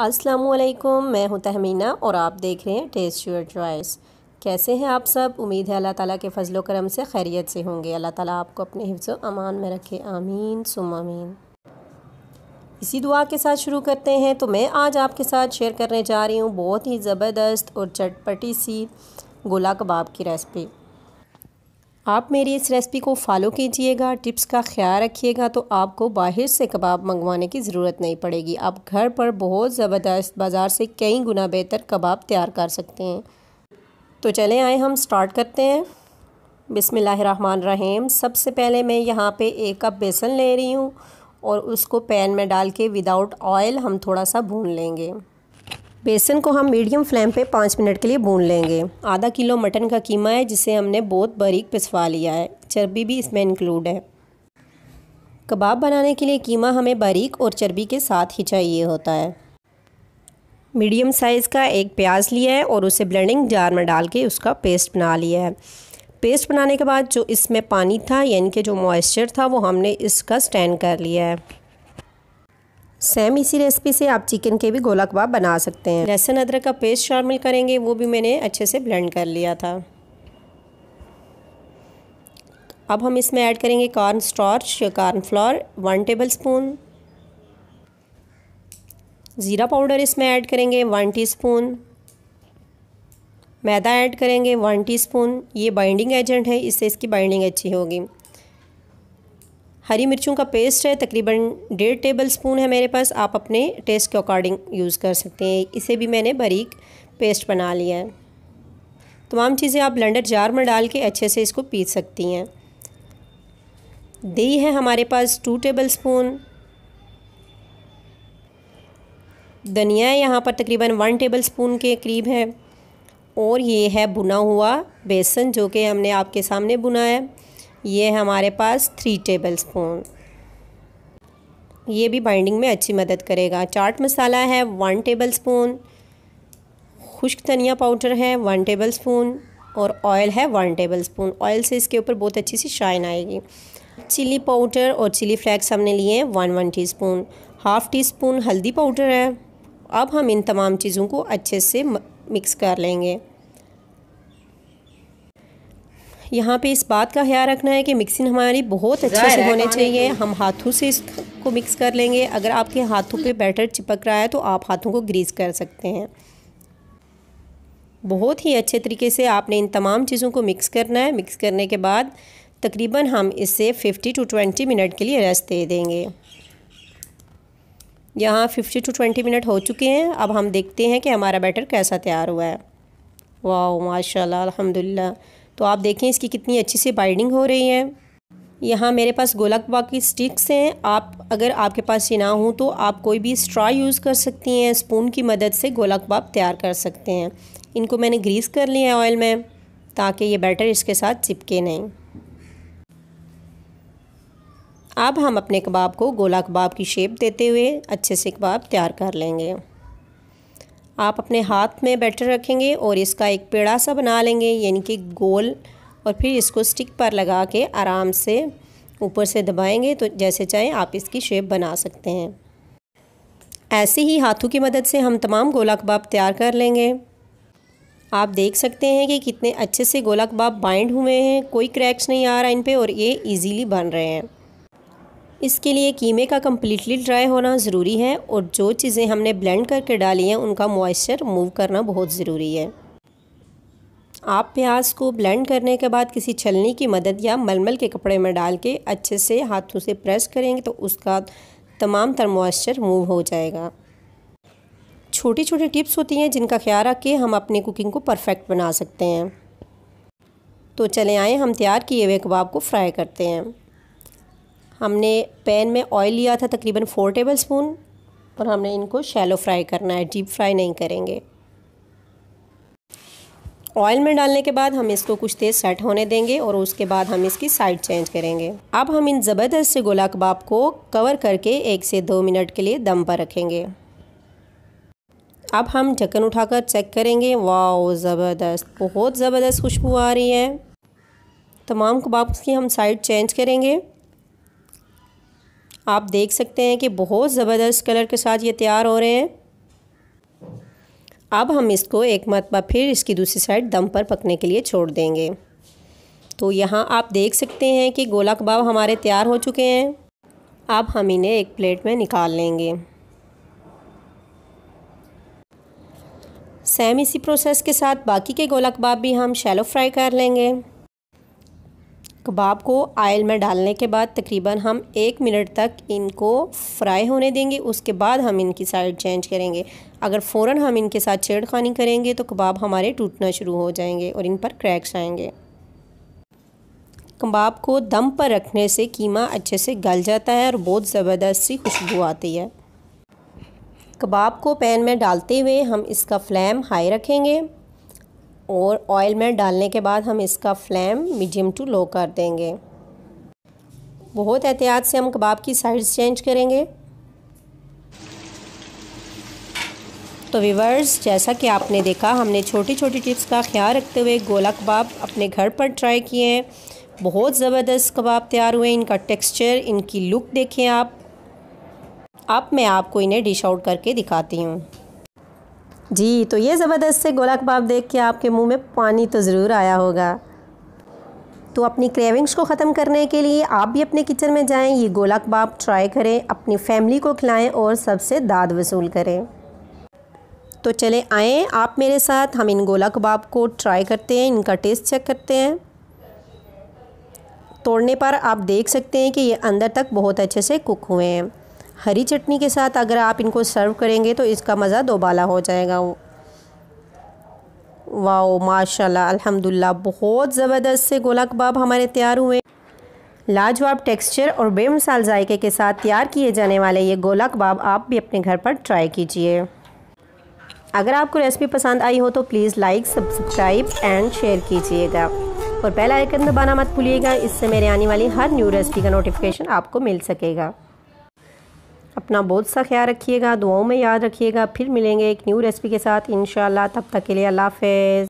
असलकुम मैं हूं तहमीना और आप देख रहे हैं टेस्ट योर चॉइस कैसे हैं आप सब उम्मीद है अल्लाह ताला के फजलो करम से खैरियत से होंगे अल्लाह ताला आपको अपने हिफ्ज़ अमान में रखे आमीन सुम आमीन इसी दुआ के साथ शुरू करते हैं तो मैं आज आपके साथ शेयर करने जा रही हूँ बहुत ही ज़बरदस्त और चटपटी सी गोला कबाब की रेसिपी आप मेरी इस रेसिपी को फॉलो कीजिएगा टिप्स का ख्याल रखिएगा तो आपको बाहर से कबाब मंगवाने की ज़रूरत नहीं पड़ेगी आप घर पर बहुत ज़बरदस्त बाज़ार से कई गुना बेहतर कबाब तैयार कर सकते हैं तो चलें आए हम स्टार्ट करते हैं बिसमीम सबसे पहले मैं यहाँ पे एक कप बेसन ले रही हूँ और उसको पैन में डाल के विदाउट ऑयल हम थोड़ा सा भून लेंगे बेसन को हम मीडियम फ्लेम पे पाँच मिनट के लिए भून लेंगे आधा किलो मटन का कीमा है जिसे हमने बहुत बारीक पिसवा लिया है चर्बी भी इसमें इंक्लूड है कबाब बनाने के लिए कीमा हमें बारीक और चर्बी के साथ ही चाहिए होता है मीडियम साइज़ का एक प्याज लिया है और उसे ब्लेंडिंग जार में डाल के उसका पेस्ट बना लिया है पेस्ट बनाने के बाद जो इसमें पानी था यानी कि जो मॉइस्चर था वो हमने इसका स्टैंड कर लिया है सेम इसी रेसिपी से आप चिकन के भी गोला कबाब बना सकते हैं लहसुन अदरक का पेस्ट शामिल करेंगे वो भी मैंने अच्छे से ब्लेंड कर लिया था अब हम इसमें ऐड करेंगे कॉर्न स्टॉर्च या corn flour one tablespoon ज़ीरा पाउडर इसमें ऐड करेंगे वन टीस्पून मैदा ऐड करेंगे वन टीस्पून ये बाइंडिंग एजेंट है इससे इसकी बाइंडिंग अच्छी होगी हरी मिर्चों का पेस्ट है तकरीबन डेढ़ टेबल स्पून है मेरे पास आप अपने टेस्ट के अकॉर्डिंग यूज़ कर सकते हैं इसे भी मैंने बारीक पेस्ट बना लिया है तमाम चीज़ें आप ब्लेंडर जार में डाल के अच्छे से इसको पीस सकती हैं दही है हमारे पास टू टेबल स्पून धनिया यहाँ पर तकरीबन वन टेबल स्पून के करीब है और ये है भुना हुआ बेसन जो कि हमने आपके सामने बुना है ये हमारे पास थ्री टेबल स्पून ये भी बाइंडिंग में अच्छी मदद करेगा चाट मसाला है वन टेबल स्पून खुश्क धनिया पाउडर है वन टेबल स्पून और ऑयल है वन टेबल स्पून ऑयल से इसके ऊपर बहुत अच्छी सी शाइन आएगी चिली पाउडर और चिली फ्लैक्स हमने लिए हैं one one teaspoon half teaspoon हल्दी पाउडर है अब हम इन तमाम चीज़ों को अच्छे से मिक्स कर लेंगे यहाँ पे इस बात का ख्याल रखना है कि मिक्सिंग हमारी बहुत अच्छे से होने चाहिए हम हाथों से इसको मिक्स कर लेंगे अगर आपके हाथों पे बैटर चिपक रहा है तो आप हाथों को ग्रीस कर सकते हैं बहुत ही अच्छे तरीके से आपने इन तमाम चीज़ों को मिक्स करना है मिक्स करने के बाद तकरीबन हम इसे फिफ्टी टू ट्वेंटी मिनट के लिए रेस्ट दे देंगे यहाँ 50 टू 20 मिनट हो चुके हैं अब हम देखते हैं कि हमारा बैटर कैसा तैयार हुआ है वाह माशाल्लाह अल्हम्दुलिल्लाह तो आप देखें इसकी कितनी अच्छी सी बाइंडिंग हो रही है यहाँ मेरे पास गोलक की स्टिक्स हैं आप अगर आपके पास ये ना हो तो आप कोई भी स्ट्रा यूज़ कर सकती हैं स्पून की मदद से गोलक बाप तैयार कर सकते हैं इनको मैंने ग्रीस कर लिया है ऑयल में ताकि ये बैटर इसके साथ चिपके नहीं अब हम अपने कबाब को गोला कबाब की शेप देते हुए अच्छे से कबाब तैयार कर लेंगे आप अपने हाथ में बैटर रखेंगे और इसका एक पेड़ा सा बना लेंगे यानी कि गोल और फिर इसको स्टिक पर लगा के आराम से ऊपर से दबाएंगे तो जैसे चाहें आप इसकी शेप बना सकते हैं ऐसे ही हाथों की मदद से हम तमाम गोला कबाब तैयार कर लेंगे आप देख सकते हैं कि कितने अच्छे से गोला कबाब बाइंड हुए हैं कोई क्रैक्स नहीं आ रहा इन पर और ये ईज़िली बन रहे हैं इसके लिए कीमे का कम्प्लीटली ड्राई होना ज़रूरी है और जो चीज़ें हमने ब्लेंड करके डाली हैं उनका मॉइस्चर मूव करना बहुत ज़रूरी है आप प्याज को ब्लेंड करने के बाद किसी छलनी की मदद या मलमल के कपड़े में डाल के अच्छे से हाथों से प्रेस करेंगे तो उसका तमाम तर मॉइस्चर मूव हो जाएगा छोटी छोटी टिप्स होती हैं जिनका ख्याल रख के हम अपनी कुकिंग को परफेक्ट बना सकते हैं तो चले आए हम तैयार किए हुए कबाब को फ्राई करते हैं हमने पैन में ऑयल लिया था तकरीबन फ़ोर टेबल स्पून और हमने इनको शैलो फ्राई करना है डीप फ्राई नहीं करेंगे ऑयल में डालने के बाद हम इसको कुछ देर सेट होने देंगे और उसके बाद हम इसकी साइड चेंज करेंगे अब हम इन ज़बरदस्त से गोला कबाब को कवर करके एक से दो मिनट के लिए दम पर रखेंगे अब हम ढक्कन उठाकर चेक करेंगे वाह ज़बरदस्त बहुत ज़बरदस्त खुशबू आ रही है तमाम कबाब की हम साइड चेंज करेंगे आप देख सकते हैं कि बहुत ज़बरदस्त कलर के साथ ये तैयार हो रहे हैं अब हम इसको एक मरतबा फिर इसकी दूसरी साइड दम पर पकने के लिए छोड़ देंगे तो यहाँ आप देख सकते हैं कि गोला कबाब हमारे तैयार हो चुके हैं अब हम इन्हें एक प्लेट में निकाल लेंगे सेम इसी प्रोसेस के साथ बाकी के गोला कबाब भी हम शैलो फ्राई कर लेंगे कबाब को आयल में डालने के बाद तकरीबन हम एक मिनट तक इनको फ्राई होने देंगे उसके बाद हम इनकी साइड चेंज करेंगे अगर फ़ौर हम इनके साथ छेड़खानी करेंगे तो कबाब हमारे टूटना शुरू हो जाएंगे और इन पर क्रैक्स आएंगे कबाब को दम पर रखने से कीमा अच्छे से गल जाता है और बहुत ज़बरदस्त सी खुशबू आती है कबाब को पैन में डालते हुए हम इसका फ्लेम हाई रखेंगे और ऑयल में डालने के बाद हम इसका फ्लेम मीडियम टू लो कर देंगे बहुत एहतियात से हम कबाब की साइड्स चेंज करेंगे तो वीवर्स जैसा कि आपने देखा हमने छोटी छोटी टिप्स का ख्याल रखते हुए गोला कबाब अपने घर पर ट्राई किए हैं बहुत ज़बरदस्त कबाब तैयार हुए इनका टेक्सचर इनकी लुक देखें आप अब मैं आपको इन्हें डिश आउट करके दिखाती हूँ जी तो ये ज़बरदस्त से गोला कबाब देख के आपके मुंह में पानी तो ज़रूर आया होगा तो अपनी क्रेविंग्स को ख़त्म करने के लिए आप भी अपने किचन में जाएं ये गोला कबाब ट्राई करें अपनी फैमिली को खिलाएं और सबसे दाद वसूल करें तो चले आएँ आप मेरे साथ हम इन गोला कबाब को ट्राई करते हैं इनका टेस्ट चेक करते हैं तोड़ने पर आप देख सकते हैं कि ये अंदर तक बहुत अच्छे से कुक हुए हैं हरी चटनी के साथ अगर आप इनको सर्व करेंगे तो इसका मज़ा दोबाला हो जाएगा वाओ माशाल्लाह अल्हम्दुलिल्लाह बहुत ज़बरदस्त से गोला कबाब हमारे तैयार हुए लाजवाब टेक्सचर और बेमिसाल जायके के साथ तैयार किए जाने वाले ये गोला कबाब आप भी अपने घर पर ट्राई कीजिए अगर आपको रेसिपी पसंद आई हो तो please like subscribe and share कीजिएगा और पहला आइकन दबाना मत भूलिएगा इससे मेरे आने वाली हर न्यू रेसिपी का नोटिफिकेशन आपको मिल सकेगा अपना बहुत सा ख्याल रखिएगा दुआओं में याद रखिएगा फिर मिलेंगे एक न्यू रेसिपी के साथ इन तब तक के लिए अल्लाह हाफ